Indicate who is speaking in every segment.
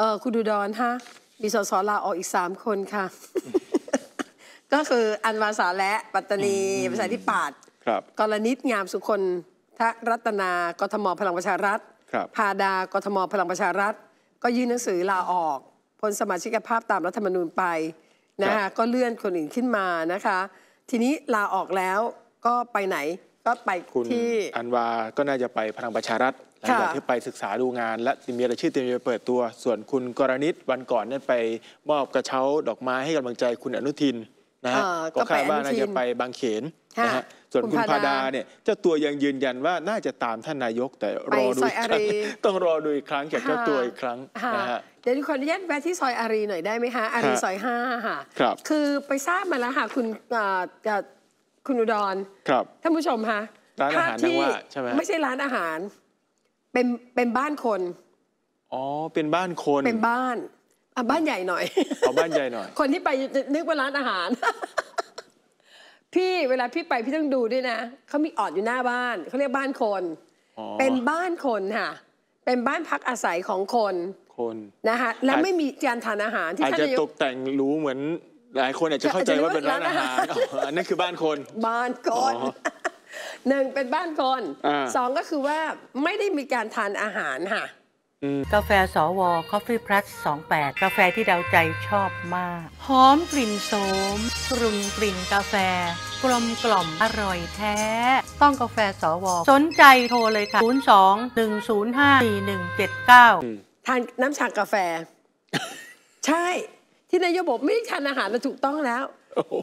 Speaker 1: เออคุณดูดอนฮะมีสสลาออกอีกสามคนค่ะ ก็คืออันวาสาและปัตตานีประชาธิปัตย์ครับกรณิตงามสุคนทรัตนากทมพลังประชารัฐครับพาดากทมพลังประชารัฐ ก็ยื่นหนังสือลาออกพ้นสมาชิกภาพตามรัฐธรรมนูญไปนะคะก็เลื่อนคนอื่นขึ้นมานะคะ ทีนี้ลาออกแล้วก็ไปไหนก็ไปที่
Speaker 2: อันวาก็น่าจะไปพลังประชารัฐหลังจากที่ไปศึกษาดูงานและมีรายชื่อเตรียมจะเปิดตัว ส่วนคุณกรณิตวันก่อนนั่นไปมอบกระเช้าดอกไม้ให้กำลังใจคุณอนุทิน นะฮะก็คาดว่าน่าจะไปบางเขนนะฮะส่วนคุณพาดาเนี่ยเจ้าตัวยังยืนยันว่าน่าจะตามท่านนายกแต่รอดูต้องรอดูอีกครั้งแกกเจ้าตัวอีกครั้งนะฮะ
Speaker 1: เดี๋ยวขออนุญาตแวะที่ซอยอารีหน่อยได้ไหมคะอารีซอยห้าค่ะครับคือไปทราบมาแล้วค่ะคุณคุณอุดรครับท่านผู้ชมคะ
Speaker 2: ร้านอาหารที่ไม่ใช่
Speaker 1: ร้านอาหารเป็นเป็นบ้านคน
Speaker 2: อ๋อ เป็นบ้าน
Speaker 1: คน เป็นบ้านอ่ะบ้านใหญ่หน่อยเอาบ้านใหญ่หน่อย คนที่ไปนึกว่าร้านอาหาร พี่เวลาพี่ไปพี่ต้องดูด้วยนะเขามีออดอยู่หน้าบ้านเขาเรียกบ้านคน เป็นบ้านคนค่ะ เป็นบ้านพักอาศัยของคน คนนะคะและไม่มีจานทานอาหารที่อาจ่าจะตก
Speaker 2: แต่งรู้เหมือน หลายคนอาจจะเข้าใจว่าเป็นร้านอาหารอันนั่นคือบ้านคน
Speaker 1: บ้านคนหนึ่งเป็นบ้านคนสองก็คือว่า ไม่ได้มีการทานอาหารค่ะ กาแฟสวอี่พลัสสองแ28 กาแฟที่ดาวใจชอบมากหอมกลิ่นโสมกลุ่กลิ่นกาแฟ กลมกล่อมอร่อยแท้ ต้องกาแฟสวอสนใจโทรเลยค่ะ 02-105-4179 ทานน้ำชากาแฟ ใช่ ที่นายโยบอกไม่ได้ทานอาหารถูกต้องแล้ว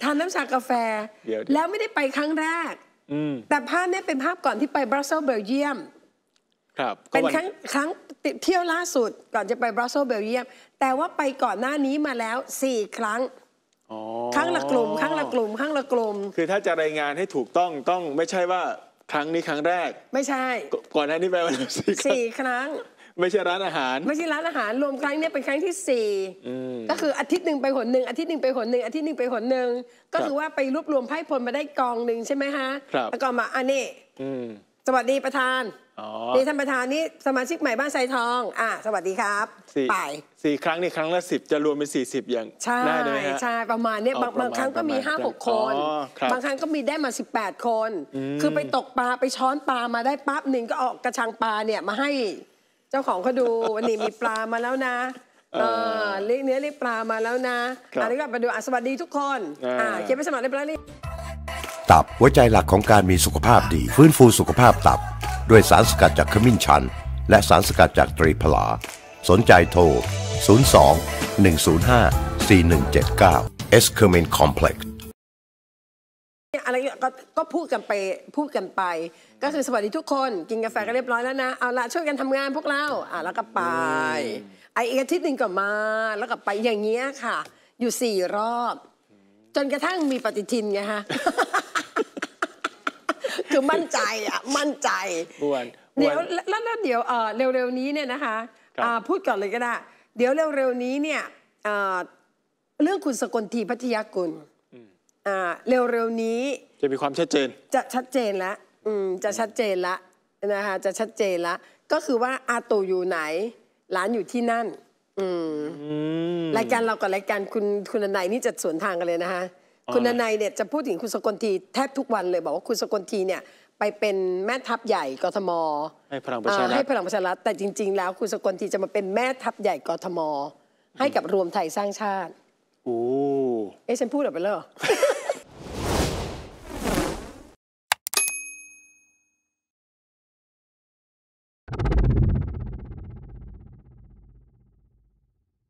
Speaker 1: ทานน้ำชากาแฟ แล้วไม่ได้ไปครั้งแรกแต่ภาพนี้เป็นภาพก่อนที่ไปบรัสเซลเบลเยียมครับเป็นครั้งครั้งเที่ยวล่าสุด ก่อนจะไปบรัสเซลเบลเยียม แต่ว่าไปก่อนหน้านี้มาแล้วสี่ครั้งครั้งละกลุ่มครั้งละกลุ่มครั้งละกลุ่ม
Speaker 2: คือถ้าจะรายงานให้ถูกต้องต้องไม่ใช่ว่าครั้งนี้ครั้งแรก ไม่ใช่ ก่อนหน้านี้ไปวันล้วสี่ครั้งไม่ใช่ร้านอาหารไม่ใช
Speaker 1: ่ร้านอาหารรวมครั้งนี้เป็นครั้งที่สี่ก็คืออาทิตย์หนึ่งไปหนหนึ่งอาทิตย์หนึ่งไปหนหนึ่งอาทิตย์หนึ่งไปหนหนึ่งก็คือว่าไปรวบรวมไพ่พลมาได้กองหนึ่งใช่ไหมฮะครับแล้วก็มาอันนี้สวัสดีประธานนี่ท่านประธานนี่สมาชิกใหม่บ้านไซทองอ่ะสวัสดีครับ
Speaker 2: ไปสี่ครั้งนี่ครั้งละสิบจะรวมเป็นสี่สิบอย่างใช่ใช่
Speaker 1: ประมาณนี้บางบางครั้งก็มีห้าหกคน บางครั้งก็มีได้มาสิบแปดคน คือไปตกปลาไปช้อนปลามาได้ปั๊บหนึ่งก็ออกกระชังปลาเนี่ยมาให้เจ้าของเขาดู วันนี้มีปลามาแล้วนะเออเียเนื้อเลี้ยปลามาแล้วนะอันนี้ก็มาดูอสวัสดีทุกคน อ่าเขียนไปสมัครเรียบร้อยนี่
Speaker 2: ตับหัวใจหลักของการมีสุขภาพดี ฟื้นฟูสุขภาพตับ ด้วยสารสกัดจากขมิ้นชัน และสารสกัดจากตรีพลา สนใจโทร 02 105 4179 e s c e r m e n Complex
Speaker 1: อะไรเงี้ยก็ก็พูดกันไปพูดกันไป ก็คือสวัสดีทุกคนกินกาแฟก็เรียบร้อยแล้วนะเอาละช่วยกันทำงานพวกเราอ่ะแล้วก็ไป ไออีกอาทิตย์หนึ่งก็มา แล้วก็ไปอย่างเงี้ยค่ะ อยู่สี่รอบ จนกระทั่งมีปฏิทินไงฮะคือมั่นใจอ่ะมั่นใจวนเดี๋ยวแล้วแล้วเดี๋ยวเออเร็วๆนี้เนี่ยนะคะพูดก่อนเลยก็ได้ เดี๋ยวเร็วๆนี้เนี่ยเเรื่องคุณสกลทีพัทยากุลเร็วๆนี้
Speaker 2: จะมีความชัดเจน
Speaker 1: จะชัดเจนแล้วจะชัดเจนละนะคะจะชัดเจนละก็คือว่าอาตูอยู่ไหนหลานอยู่ที่นั่นรายการเรากับรายการคุณคุณนายนี่จะสวนทางกันเลยนะคะ คุณนายเนี่ยจะพูดถึงคุณสกลทีแทบทุกวันเลยบอกว่าคุณสกลทีเนี่ยไปเป็นแม่ทัพใหญ่กทม
Speaker 2: ให้พลังประชารัฐให้พล
Speaker 1: ังประชารัฐแต่จริง ๆแล้วคุณสกลทีจะมาเป็นแม่ทัพใหญ่กทมให้กับรวมไทยสร้างชาติโอ้เอ๊ะฉันพูดออกไปแล้ว